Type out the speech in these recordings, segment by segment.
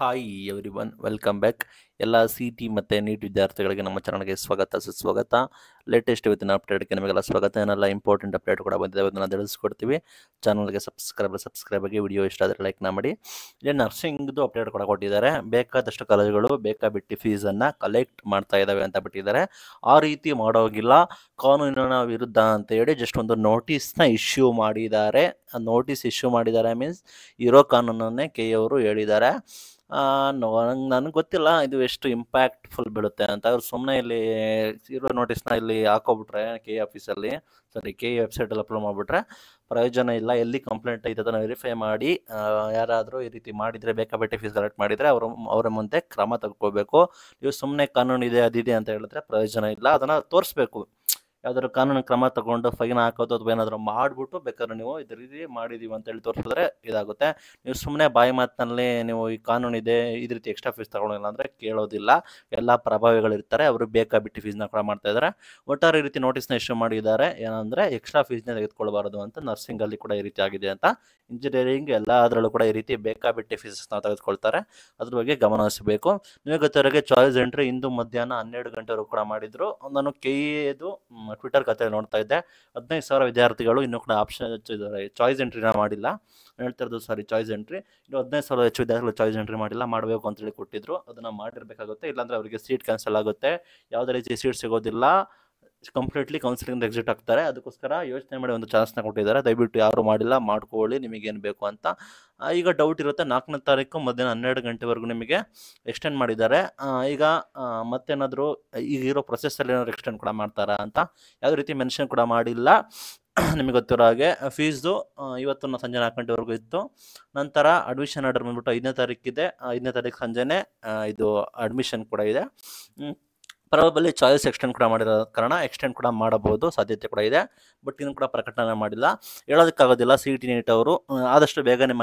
hi everyone welcome back ಎಲ್ಲ C T ಮತ್ತು NEET ವಿದ್ಯಾರ್ಥಿಗಳಿಗೆ ನಮ್ಮ ಚಾನಲ್ಗೆ ಸ್ವಾಗತ ಸುಸ್ವಾಗತ ಲೇಟೆಸ್ಟ್ ಇವತ್ತಿನ ಅಪ್ಡೇಟ್ಗೆ ನಿಮಗೆಲ್ಲ ಸ್ವಾಗತ ಏನೆಲ್ಲ ಇಂಪಾರ್ಟೆಂಟ್ ಅಪ್ಡೇಟ್ ಕೂಡ ಬಂದಿದೆ ಅದನ್ನು ತಿಳಿಸ್ಕೊಡ್ತೀವಿ ಚಾನಲ್ಗೆ ಸಬ್ಸ್ಕ್ರೈಬ್ ಸಬ್ಸ್ಕ್ರೈಬ್ ಆಗಿ ವಿಡಿಯೋ ಇಷ್ಟ ಆದರೆ ಲೈಕ್ನ ಮಾಡಿ ಇಲ್ಲಿ ನರ್ಸಿಂಗ್ದು ಅಪ್ಡೇಟ್ ಕೂಡ ಕೊಟ್ಟಿದ್ದಾರೆ ಬೇಕಾದಷ್ಟು ಕಾಲೇಜುಗಳು ಬೇಕಾಬಿಟ್ಟು ಫೀಸನ್ನು ಕಲೆಕ್ಟ್ ಮಾಡ್ತಾ ಇದ್ದಾವೆ ಅಂತ ಬಿಟ್ಟಿದ್ದಾರೆ ಆ ರೀತಿ ಮಾಡೋಗಿಲ್ಲ ಕಾನೂನಿನ ವಿರುದ್ಧ ಅಂತ ಹೇಳಿ ಜಸ್ಟ್ ಒಂದು ನೋಟಿಸ್ನ ಇಶ್ಯೂ ಮಾಡಿದ್ದಾರೆ ನೋಟಿಸ್ ಇಶ್ಯೂ ಮಾಡಿದ್ದಾರೆ ಮೀನ್ಸ್ ಇರೋ ಕಾನೂನನ್ನೇ ಕೆ ಅವರು ಹೇಳಿದ್ದಾರೆ ನನಗೆ ಗೊತ್ತಿಲ್ಲ ಇದು ಎಷ್ಟು ಇಂಪ್ಯಾಕ್ಟ್ ಫುಲ್ ಬೀಳುತ್ತೆ ಅಂತ ಅವ್ರು ಸುಮ್ಮನೆ ಇಲ್ಲಿ ಇರೋ ನೋಟಿಸ್ನ ಇಲ್ಲಿ ಹಾಕೋಬಿಟ್ರೆ ಕೆ ಆಫೀಸಲ್ಲಿ ಸಾರಿ ಕೆ ಎ ಅಲ್ಲಿ ಅಪ್ಲೋಡ್ ಮಾಡಿಬಿಟ್ರೆ ಪ್ರಯೋಜನ ಇಲ್ಲ ಎಲ್ಲಿ ಕಂಪ್ಲೇಂಟ್ ಐತೆ ಅದನ್ನು ವೆರಿಫೈ ಮಾಡಿ ಯಾರಾದರೂ ಈ ರೀತಿ ಮಾಡಿದರೆ ಬೇಕಾಬಿಟ್ಟಿ ಫೀಸ್ ಕಲೆಕ್ಟ್ ಮಾಡಿದರೆ ಅವರು ಅವರ ಮುಂದೆ ಕ್ರಮ ತಗೋಬೇಕು ನೀವು ಸುಮ್ಮನೆ ಕಾನೂನು ಇದೆ ಅದಿದೆ ಅಂತ ಹೇಳಿದ್ರೆ ಪ್ರಯೋಜನ ಇಲ್ಲ ಅದನ್ನು ತೋರಿಸ್ಬೇಕು ಯಾವ್ದಾದ್ರು ಕಾನೂನು ಕ್ರಮ ತಗೊಂಡು ಫೈನ್ ಹಾಕೋದು ಅಥವಾ ಏನಾದರೂ ಮಾಡಿಬಿಟ್ಟು ಬೇಕಾದ್ರೆ ನೀವು ಇದೇ ರೀತಿ ಮಾಡಿದೀವಿ ಅಂತ ಹೇಳಿ ತೋರಿಸಿದ್ರೆ ಇದಾಗುತ್ತೆ ನೀವು ಸುಮ್ಮನೆ ಬಾಯಿ ಮಾತಿನಲ್ಲಿ ನೀವು ಈ ಕಾನೂನು ಇದೆ ಇದೇ ರೀತಿ ಎಕ್ಸ್ಟ್ರಾ ಫೀಸ್ ತಗೊಳೋಲ್ಲ ಅಂದ್ರೆ ಕೇಳೋದಿಲ್ಲ ಎಲ್ಲ ಪ್ರಭಾವಿಗಳು ಇರ್ತಾರೆ ಅವರು ಬೇಕಾ ಬಿಟ್ಟು ಫೀಸ್ನ ಕೂಡ ಮಾಡ್ತಾ ಇದ್ದಾರೆ ಒಟ್ಟಾರೆ ಈ ರೀತಿ ನೋಟಿಸ್ನ ಇಶ್ಯೂ ಮಾಡಿದ್ದಾರೆ ಏನಂದ್ರೆ ಎಕ್ಸ್ಟ್ರಾ ಫೀಸ್ನೇ ತೆಗೆದುಕೊಳ್ಬಾರ್ದು ಅಂತ ನರ್ಸಿಂಗ್ ಅಲ್ಲಿ ಕೂಡ ಈ ರೀತಿ ಆಗಿದೆ ಅಂತ ಇಂಜಿನಿಯರಿಂಗ್ ಎಲ್ಲ ಅದರಲ್ಲೂ ಕೂಡ ಈ ರೀತಿ ಬೇಕಾ ಬಿಟ್ಟು ಫೀಸಸ್ನ ತೆಗೆದುಕೊಳ್ತಾರೆ ಅದ್ರ ಬಗ್ಗೆ ಗಮನ ನಿಮಗೆ ಚಾಯ್ಸ್ ಎಂಟ್ರಿ ಇಂದು ಮಧ್ಯಾಹ್ನ ಹನ್ನೆರಡು ಗಂಟೆವರೆಗೂ ಕೂಡ ಮಾಡಿದ್ರು ನಾನು ಕೈಯದು ಟ್ವಿಟರ್ ಕತೆ ನೋಡ್ತಾ ಇದ್ದೆ ಹದಿನೈದು ಸಾವಿರ ವಿದ್ಯಾರ್ಥಿಗಳು ಇನ್ನೂ ಕೂಡ ಆಪ್ಷನ್ ಚಾಯ್ಸ್ ಎಂಟ್ರಿನ ಮಾಡಿಲ್ಲ ಇರೋದು ಸಾರಿ ಚಾಯ್ಸ್ ಎಂಟ್ರಿ ಇನ್ನು ಹದಿನೈದು ಸಾವಿರ ಹೆಚ್ಚು ವಿದ್ಯಾರ್ಥಿಗಳು ಚಾಯ್ಸ್ ಎಂಟ್ರಿ ಮಾಡಿಲ್ಲ ಮಾಡಬೇಕು ಅಂತೇಳಿ ಕೊಟ್ಟಿದ್ರು ಅದನ್ನು ಮಾಡಿರಬೇಕಾಗುತ್ತೆ ಇಲ್ಲಾಂದರೆ ಅವರಿಗೆ ಸೀಟ್ ಕ್ಯಾನ್ಸಲ್ ಆಗುತ್ತೆ ಯಾವುದೇ ರೀತಿ ಸೀಟ್ ಸಿಗೋದಿಲ್ಲ ಕಂಪ್ಲೀಟ್ಲಿ ಕೌನ್ಸಿಲಿಂಗ್ ಎಕ್ಸಿಟ್ ಆಗ್ತಾರೆ ಅದಕ್ಕೋಸ್ಕರ ಯೋಚನೆ ಮಾಡಿ ಒಂದು ಚಾನ್ಸ್ನ ಕೊಟ್ಟಿದ್ದಾರೆ ದಯವಿಟ್ಟು ಯಾರು ಮಾಡಿಲ್ಲ ಮಾಡ್ಕೊಳ್ಳಿ ನಿಮಗೇನು ಬೇಕು ಅಂತ ಈಗ ಡೌಟ್ ಇರುತ್ತೆ ನಾಲ್ಕನೇ ತಾರೀಕು ಮಧ್ಯಾಹ್ನ ಹನ್ನೆರಡು ಗಂಟೆವರೆಗೂ ನಿಮಗೆ ಎಕ್ಸ್ಟೆಂಡ್ ಮಾಡಿದ್ದಾರೆ ಈಗ ಮತ್ತೇನಾದರೂ ಈಗ ಇರೋ ಪ್ರೊಸೆಸಲ್ಲಿ ಏನಾದರೂ ಎಕ್ಸ್ಟೆಂಡ್ ಕೂಡ ಮಾಡ್ತಾರಾ ಅಂತ ಯಾವುದೇ ರೀತಿ ಮೆನ್ಷನ್ ಕೂಡ ಮಾಡಿಲ್ಲ ನಿಮಗೆ ಗೊತ್ತಿರೋ ಹಾಗೆ ಫೀಸು ಇವತ್ತು ನಾವು ಸಂಜೆ ನಾಲ್ಕು ಗಂಟೆವರೆಗೂ ಇತ್ತು ನಂತರ ಅಡ್ಮಿಷನ್ ಆರ್ಡರ್ ಬಂದ್ಬಿಟ್ಟು ಐದನೇ ತಾರೀಕಿದೆ ಐದನೇ ತಾರೀಕು ಸಂಜೆನೇ ಇದು ಅಡ್ಮಿಷನ್ ಕೂಡ ಇದೆ ಪರಬಲ್ಲಿ ಚಾಯ್ಸ್ ಎಕ್ಸ್ಟೆಂಡ್ ಕೂಡ ಮಾಡಿರೋ ಕಾರಣ ಎಕ್ಸ್ಟೆಂಡ್ ಕೂಡ ಮಾಡಬಹುದು ಸಾಧ್ಯತೆ ಕೂಡ ಇದೆ ಬಟ್ ಇನ್ನು ಕೂಡ ಪ್ರಕಟಣೆ ಮಾಡಿಲ್ಲ ಹೇಳೋದಕ್ಕಾಗೋದಿಲ್ಲ ಸಿ ಇ ಟಿ ನೀಟ್ ಅವರು ಆದಷ್ಟು ಬೇಗನೆ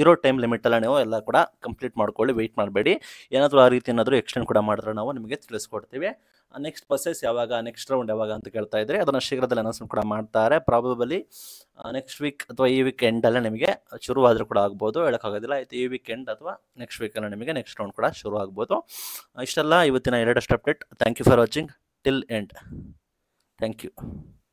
ಇರೋ ಟೈಮ್ ಲಿಮಿಟಲ್ಲ ನೀವು ಎಲ್ಲ ಕೂಡ ಕಂಪ್ಲೀಟ್ ಮಾಡ್ಕೊಳ್ಳಿ ವೆಯ್ಟ್ ಮಾಡಬೇಡಿ ಏನಾದರೂ ಆ ರೀತಿ ಏನಾದರೂ ಎಕ್ಸ್ಟೆಂಡ್ ಕೂಡ ಮಾಡಿದ್ರೆ ನಾವು ನಿಮಗೆ ತಿಳಿಸ್ಕೊಡ್ತೀವಿ ನೆಕ್ಸ್ಟ್ ಬಸ್ಸಸ್ ಯಾವಾಗ ನೆಕ್ಸ್ಟ್ ರೌಂಡ್ ಯಾವಾಗ ಅಂತ ಕೇಳ್ತಾ ಇದ್ರೆ ಅದನ್ನು ಶೀಘ್ರದಲ್ಲಿ ಅನೌನ್ಸ್ಮೆಂಟ್ ಕೂಡ ಮಾಡ್ತಾರೆ ಪ್ರಾಬಬಲಿ ನೆಕ್ಸ್ಟ್ ವೀಕ್ ಅಥವಾ ಈ ವೀಕ್ ಎಂಡಲ್ಲೇ ನಿಮಗೆ ಶುರುವಾದರೂ ಕೂಡ ಆಗ್ಬೋದು ಹೇಳೋಕ್ಕಾಗೋದಿಲ್ಲ ಆಯಿತು ಈ ವೀಕ್ ಎಂಡ್ ಅಥವಾ ನೆಕ್ಸ್ಟ್ ವೀಕಲ್ಲೇ ನಿಮಗೆ ನೆಕ್ಸ್ಟ್ ರೌಂಡ್ ಕೂಡ ಶುರು ಆಗ್ಬೋದು ಇಷ್ಟೆಲ್ಲ ಇವತ್ತಿನ ಎರಡಷ್ಟು update thank you for watching till end thank you